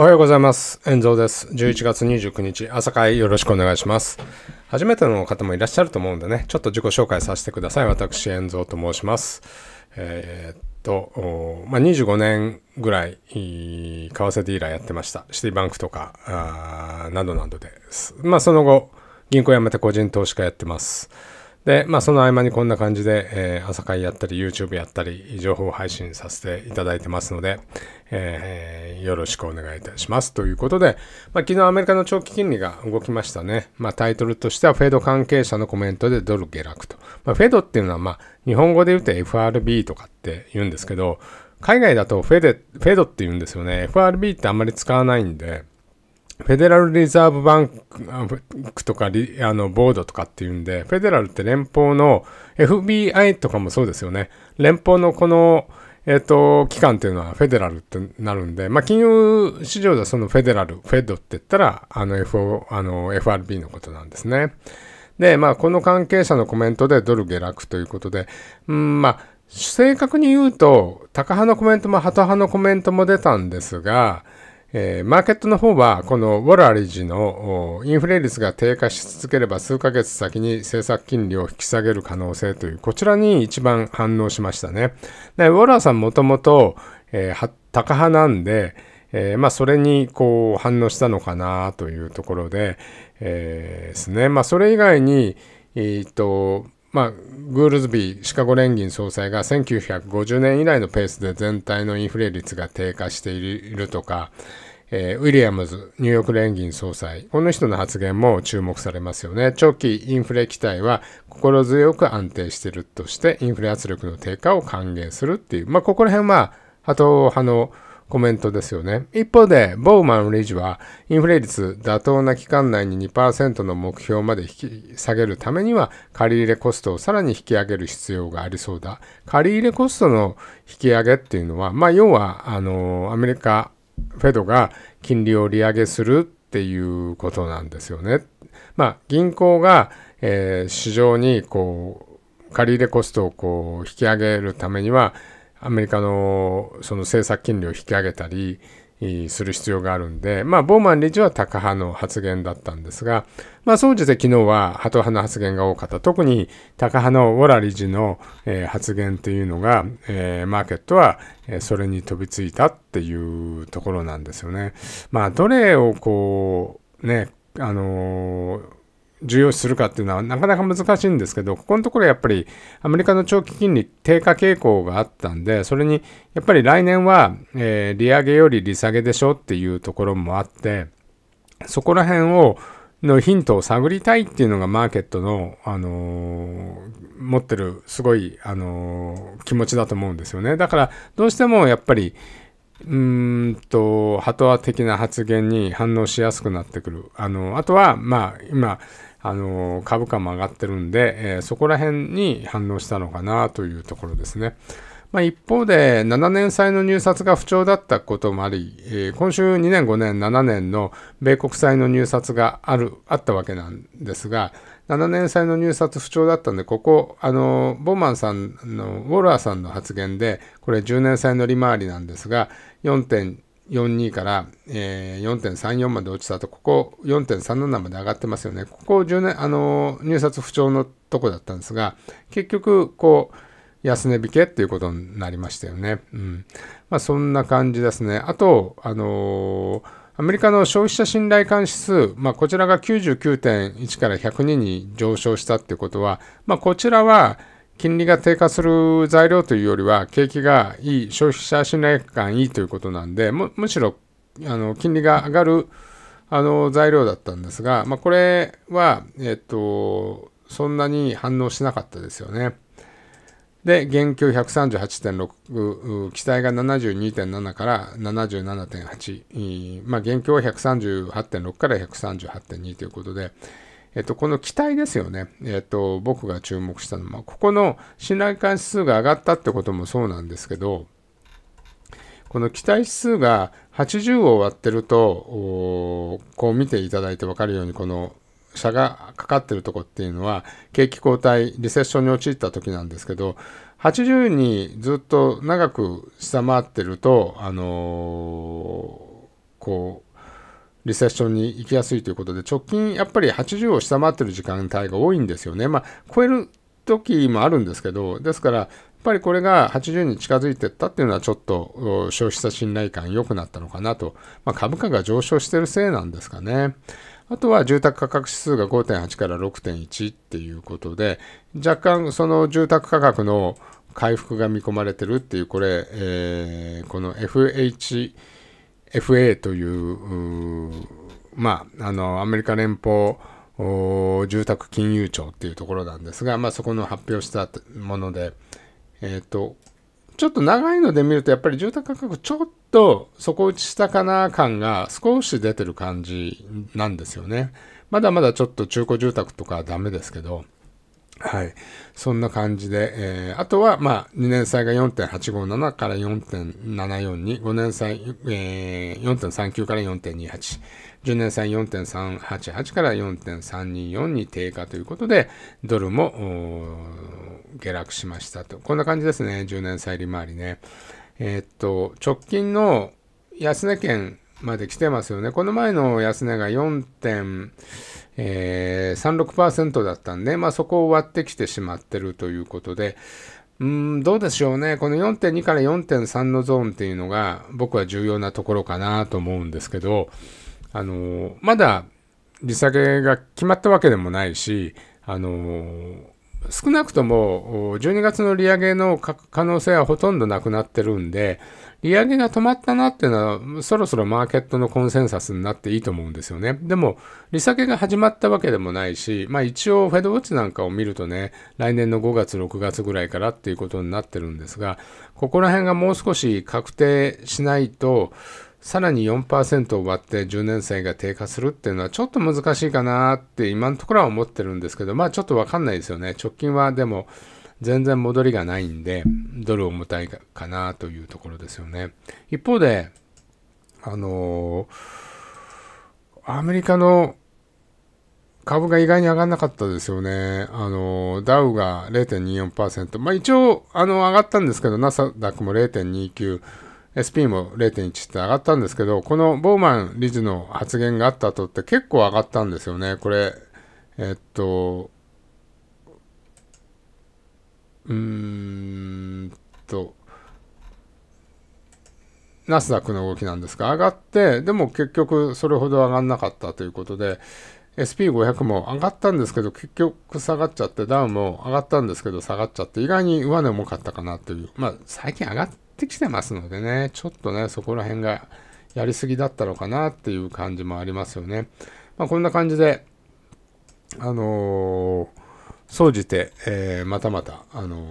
おはようございます。遠藤です。11月29日、朝会よろしくお願いします。初めての方もいらっしゃると思うんでね、ちょっと自己紹介させてください。私、遠藤と申します。えー、っと、まあ、25年ぐらい、為替ディーラーやってました。シティバンクとか、などなどです。まあ、その後、銀行辞めて個人投資家やってます。で、まあ、その合間にこんな感じで、えー、朝会やったり、YouTube やったり、情報配信させていただいてますので、えー、よろしくお願いいたします。ということで、まあ、昨日アメリカの長期金利が動きましたね。まあ、タイトルとしては、フェード関係者のコメントでドル下落と。まあ、フェドっていうのは、まあ、日本語で言うと FRB とかって言うんですけど、海外だとフェデフェドって言うんですよね。FRB ってあんまり使わないんで、フェデラルリザーブバンクとかリあのボードとかっていうんで、フェデラルって連邦の FBI とかもそうですよね。連邦のこの、えっ、ー、と、機関っていうのはフェデラルってなるんで、まあ、金融市場ではそのフェデラル、フェドって言ったら、あの FO、あの FRB のことなんですね。で、まあ、この関係者のコメントでドル下落ということで、うん、まあ、正確に言うと、タカ派のコメントもハト派のコメントも出たんですが、えー、マーケットの方は、このウォラリジのインフレ率が低下し続ければ数ヶ月先に政策金利を引き下げる可能性という、こちらに一番反応しましたね。でウォラーさんもともと、えー、高派なんで、えー、まあ、それにこう反応したのかなというところで、えー、ですね。まあ、それ以外に、えー、っと、まあ、グールズビーシカゴ連銀総裁が1950年以来のペースで全体のインフレ率が低下しているとか、えー、ウィリアムズ、ニューヨーク連銀総裁、この人の発言も注目されますよね。長期インフレ期待は心強く安定しているとして、インフレ圧力の低下を歓迎するっていう、まあ、ここら辺は、あと、あの、コメントですよね。一方で、ボーマンージは、インフレ率妥当な期間内に2%の目標まで引き下げるためには、借り入れコストをさらに引き上げる必要がありそうだ。借り入れコストの引き上げっていうのは、まあ、要は、あの、アメリカ、フェドが金利を利上げするっていうことなんですよね。まあ、銀行が、えー、市場に、こう、借り入れコストをこう引き上げるためには、アメリカのその政策金利を引き上げたりする必要があるんで、まあ、ボーマン理事はタカ派の発言だったんですが、まあ、総じて昨日はハト派の発言が多かった。特にタカ派のウォラ理事の、え発言っていうのが、えマーケットは、えそれに飛びついたっていうところなんですよね。まあ、どれをこう、ね、あのー重要視するかっていうのはなかなか難しいんですけど、ここのところやっぱりアメリカの長期金利低下傾向があったんで、それにやっぱり来年は、えー、利上げより利下げでしょっていうところもあって、そこら辺をのヒントを探りたいっていうのがマーケットの、あのー、持ってるすごい、あのー、気持ちだと思うんですよね。だからどうしてもやっぱり、うんと、ハトワ的な発言に反応しやすくなってくる。あの、あとは、まあ、今、あの、株価も上がってるんで、えー、そこら辺に反応したのかなというところですね。まあ、一方で、7年債の入札が不調だったこともあり、えー、今週2年、5年、7年の米国債の入札がある、あったわけなんですが、7年債の入札不調だったんで、ここ、あの、ボーマンさんの、ウォルラーさんの発言で、これ10年債の利回りなんですが、4.42から、えー、4.34まで落ちたと、ここ4.37まで上がってますよね。ここ10年、あの、入札不調のとこだったんですが、結局、こう、安値引けっていうことになりましたよね。うん。まあ、そんな感じですね。あと、あのーアメリカの消費者信頼感指数、まあ、こちらが99.1から102に上昇したってことは、まあ、こちらは金利が低下する材料というよりは、景気がいい、消費者信頼感いいということなんで、むしろあの金利が上がるあの材料だったんですが、まあ、これは、えっと、そんなに反応しなかったですよね。で、減況138.6、期待が72.7から77.8、まあ、減給は138.6から138.2ということで、えっと、この期待ですよね、えっと、僕が注目したのは、ここの信頼感指数が上がったってこともそうなんですけど、この期待指数が80を割ってると、こう見ていただいて分かるように、この差がかかってるとこっていうのは、景気後退、リセッションに陥った時なんですけど、80にずっと長く下回ってると、あのー、こう、リセッションに行きやすいということで、直近やっぱり80を下回ってる時間帯が多いんですよね。まあ、超える時もあるんですけど、ですから、やっぱりこれが80に近づいてったっていうのはちょっと消費者信頼感良くなったのかなと、まあ、株価が上昇してるせいなんですかね。あとは住宅価格指数が5.8から6.1っていうことで、若干その住宅価格の回復が見込まれてるっていう、これ、えー、この FHFA という、うまあ、あの、アメリカ連邦住宅金融庁っていうところなんですが、まあ、そこの発表したもので、えっ、ー、と、ちょっと長いので見ると、やっぱり住宅価格ちょっと底打ちしたかな感が少し出てる感じなんですよね。まだまだちょっと中古住宅とかはダメですけど、はい。そんな感じで、えー、あとは、まあ、2年債が4.857から4.742、5年債、えー、4.39から4.28、10年債4.388から4.324に低下ということで、ドルも下落しましたと。こんな感じですね、10年債利回りね。えー、っと、直近の安値県まで来てますよね。この前の安値が4.36%、えー、だったんで、まあそこを割ってきてしまってるということで、うん、どうでしょうね。この4.2から4.3のゾーンっていうのが僕は重要なところかなと思うんですけど、あのー、まだ利下げが決まったわけでもないし、あのー少なくとも12月の利上げの可能性はほとんどなくなってるんで、利上げが止まったなっていうのは、そろそろマーケットのコンセンサスになっていいと思うんですよね。でも、利下げが始まったわけでもないし、まあ一応、フェドウォッチなんかを見るとね、来年の5月、6月ぐらいからっていうことになってるんですが、ここら辺がもう少し確定しないと、さらに4%を割って10年債が低下するっていうのはちょっと難しいかなって今のところは思ってるんですけど、まあちょっとわかんないですよね。直近はでも全然戻りがないんで、ドル重たいかなというところですよね。一方で、あのアメリカの株が意外に上がらなかったですよね。あの、ダウが0.24%。まあ一応、あの、上がったんですけど、ナサダックも0.29。SP も0.1って上がったんですけど、このボーマン理事の発言があった後って結構上がったんですよね。これ、えっと、うーんと、ナスダックの動きなんですが、上がって、でも結局それほど上がんなかったということで、SP500 も上がったんですけど、結局下がっちゃって、ダウンも上がったんですけど、下がっちゃって、意外に上値重かったかなという。まあ、最近上がってきてますのでね、ちょっとね、そこら辺がやりすぎだったのかなっていう感じもありますよね。まあ、こんな感じで、あのー、総じて、えー、またまた、あのー、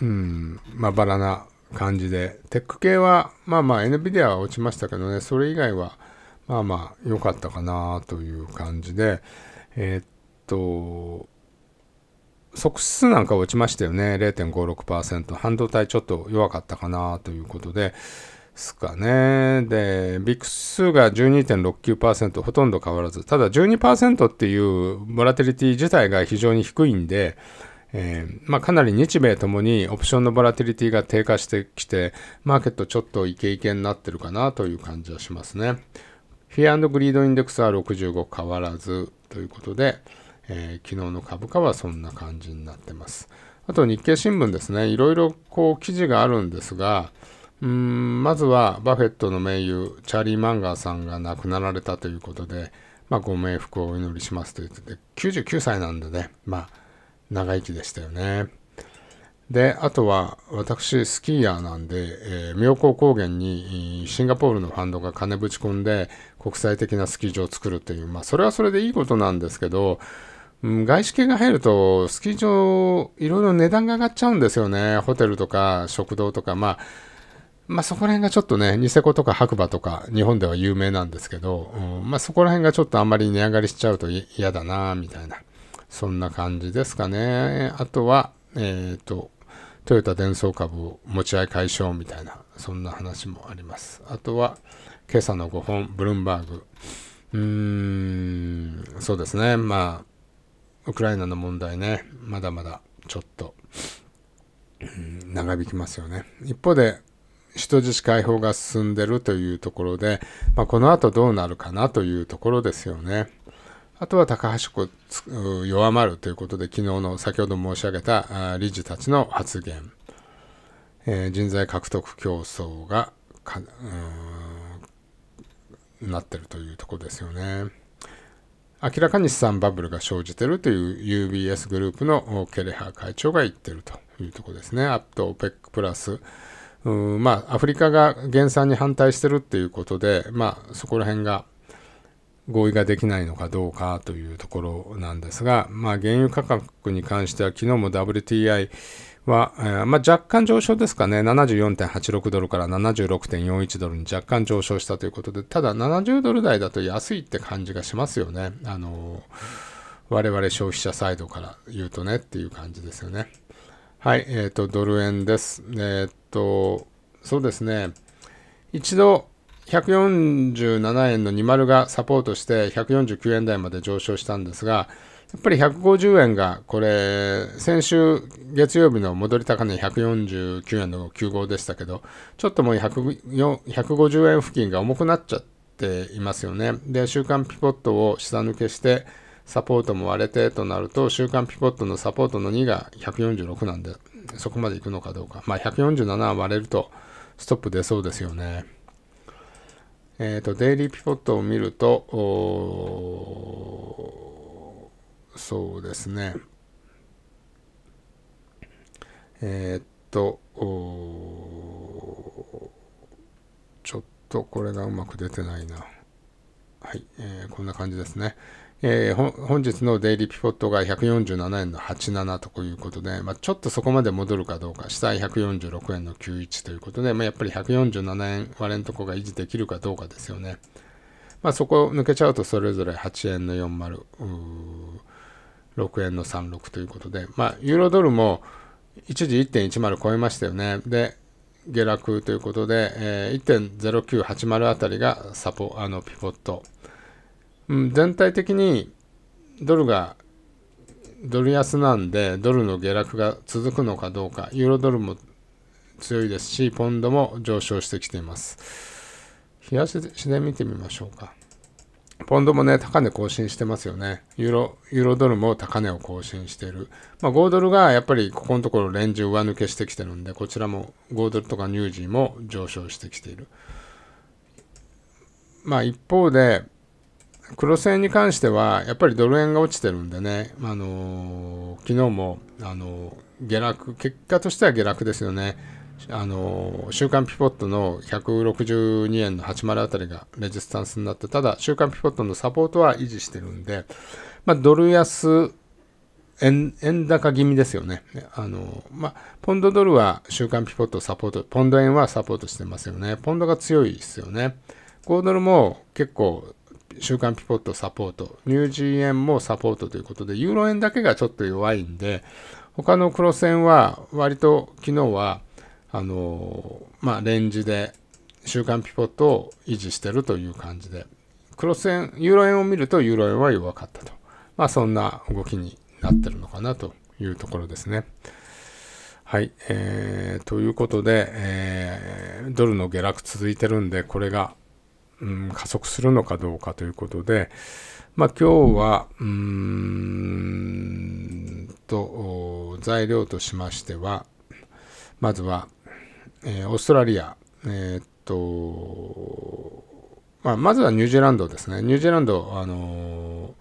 うん、まあ、バな感じで、テック系は、まあまあ、NVIDIA は落ちましたけどね、それ以外は、まあまあ良かったかなという感じで、えー、っと、即数なんか落ちましたよね。0.56%。半導体ちょっと弱かったかなということで、すかね。で、ビッグ数が12.69%、ほとんど変わらず。ただ12%っていうボラテリティ自体が非常に低いんで、えー、まあ、かなり日米ともにオプションのボラティリティが低下してきて、マーケットちょっとイケイケになってるかなという感じはしますね。フィアグリードインデックスは65変わらずということで、えー、昨日の株価はそんな感じになってます。あと日経新聞ですね、いろいろこう記事があるんですが、うんまずはバフェットの盟友、チャーリー・マンガーさんが亡くなられたということで、まあ、ご冥福をお祈りしますと言ってて、99歳なんでね、まあ、長生きでしたよね。で、あとは私、スキーヤーなんで、えー、妙高高原にシンガポールのファンドが金ぶち込んで国際的なスキー場を作るという、まあ、それはそれでいいことなんですけど、うん、外資系が入ると、スキー場、いろいろ値段が上がっちゃうんですよね。ホテルとか食堂とか、まあ、まあそこら辺がちょっとね、ニセコとか白馬とか、日本では有名なんですけど、うん、まあそこら辺がちょっとあんまり値上がりしちゃうと嫌だな、みたいな。そんな感じですかね。あとは、えっ、ー、と、トヨタ伝送株を持ち合い解消みたいな、そんな話もあります。あとは、今朝の5本、ブルンバーグ。うーん、そうですね。まあ、ウクライナの問題ね、まだまだちょっと、長引きますよね。一方で、人質解放が進んでるというところで、まあ、この後どうなるかなというところですよね。あとは高橋国弱まるということで、昨日の先ほど申し上げた理事たちの発言、えー、人材獲得競争がなってるというところですよね。明らかに資産バブルが生じてるという UBS グループのケレハ会長が言ってるというところですね。あと OPEC プラス、まあ、アフリカが減産に反対してるっていうことで、まあ、そこら辺が合意ができないのかどうかというところなんですが、まあ、原油価格に関しては昨日も WTI は、えー、まあ、若干上昇ですかね、74.86ドルから76.41ドルに若干上昇したということで、ただ70ドル台だと安いって感じがしますよね。あの我々消費者サイドから言うとねっていう感じですよね。はい、えっ、ー、と、ドル円です。えっ、ー、と、そうですね。一度、147円の20がサポートして149円台まで上昇したんですが、やっぱり150円がこれ、先週月曜日の戻り高値149円の9号でしたけど、ちょっともう150円付近が重くなっちゃっていますよね。で、週間ピポットを下抜けして、サポートも割れてとなると、週間ピポットのサポートの2が146なんで、そこまでいくのかどうか。まあ、147割れるとストップ出そうですよね。えっ、ー、と、デイリーピボットを見ると、そうですね。えっ、と、ちょっとこれがうまく出てないな。はい、えー、こんな感じですね。えー、本日のデイリーピポットが147円の87ということで、まあ、ちょっとそこまで戻るかどうか、下146円の91ということで、まあ、やっぱり147円割れのとこが維持できるかどうかですよね。まあ、そこを抜けちゃうとそれぞれ8円の40、6円の36ということで、まあ、ユーロドルも一時1.10超えましたよね。で、下落ということで、えー、1.0980あたりがサポ、あの、ピポット。うん、全体的にドルがドル安なんでドルの下落が続くのかどうかユーロドルも強いですしポンドも上昇してきています冷やしで見てみましょうかポンドもね高値更新してますよねユーロユーロドルも高値を更新している、まあ、5ドルがやっぱりここのところレンジ上抜けしてきてるんでこちらも5ドルとかニュージーも上昇してきているまあ一方で黒線に関しては、やっぱりドル円が落ちてるんでね、あのー、昨日も、あのー、下落、結果としては下落ですよね。あのー、週刊ピポットの162円の80あたりがレジスタンスになって、ただ、週刊ピポットのサポートは維持してるんで、まあ、ドル安、円円高気味ですよね。あの、まあ、ポンドドルは週刊ピポットサポート、ポンド円はサポートしてますよね。ポンドが強いですよね。5ドルも結構週刊ピポットサポート、ニュージーンもサポートということで、ユーロ円だけがちょっと弱いんで、他の黒線は割と昨日は、あのー、まあ、レンジで週間ピポットを維持してるという感じで、黒線、ユーロ円を見るとユーロ円は弱かったと。まあ、そんな動きになってるのかなというところですね。はい。えー、ということで、えー、ドルの下落続いてるんで、これがうん、加速するのかどうかということで、まあ、今日はうんと材料としましてはまずは、えー、オーストラリア、えー、っとまあ、まずはニュージーランドですねニュージーランド、あのー、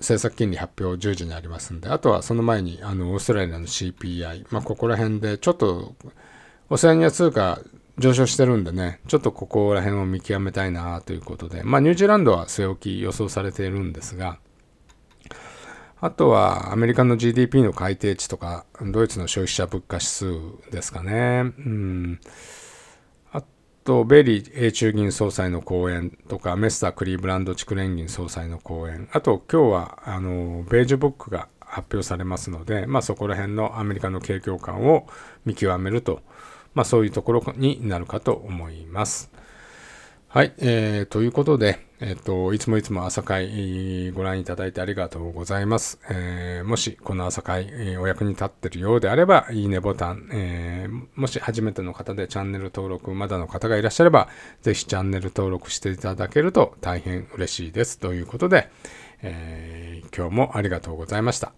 政策金利発表10時にありますんであとはその前にあのオーストラリアの CPI、まあ、ここら辺でちょっとオセアニア通貨上昇してるんでね、ちょっとここら辺を見極めたいなということで、まあニュージーランドは据え置き予想されているんですが、あとはアメリカの GDP の改定値とか、ドイツの消費者物価指数ですかね。うんあと、ベリー英中銀総裁の講演とか、メスター・クリーブランド地連銀総裁の講演、あと今日はあのベージュブックが発表されますので、まあ、そこら辺のアメリカの景況感を見極めると。まあ、そういうところになるかと思います。はい、えー、ということで、えっ、ー、と、いつもいつも朝会ご覧いただいてありがとうございます。えー、もし、この朝会、えー、お役に立ってるようであれば、いいねボタン、えー、もし初めての方でチャンネル登録、まだの方がいらっしゃれば、ぜひチャンネル登録していただけると大変嬉しいです。ということで、えー、今日もありがとうございました。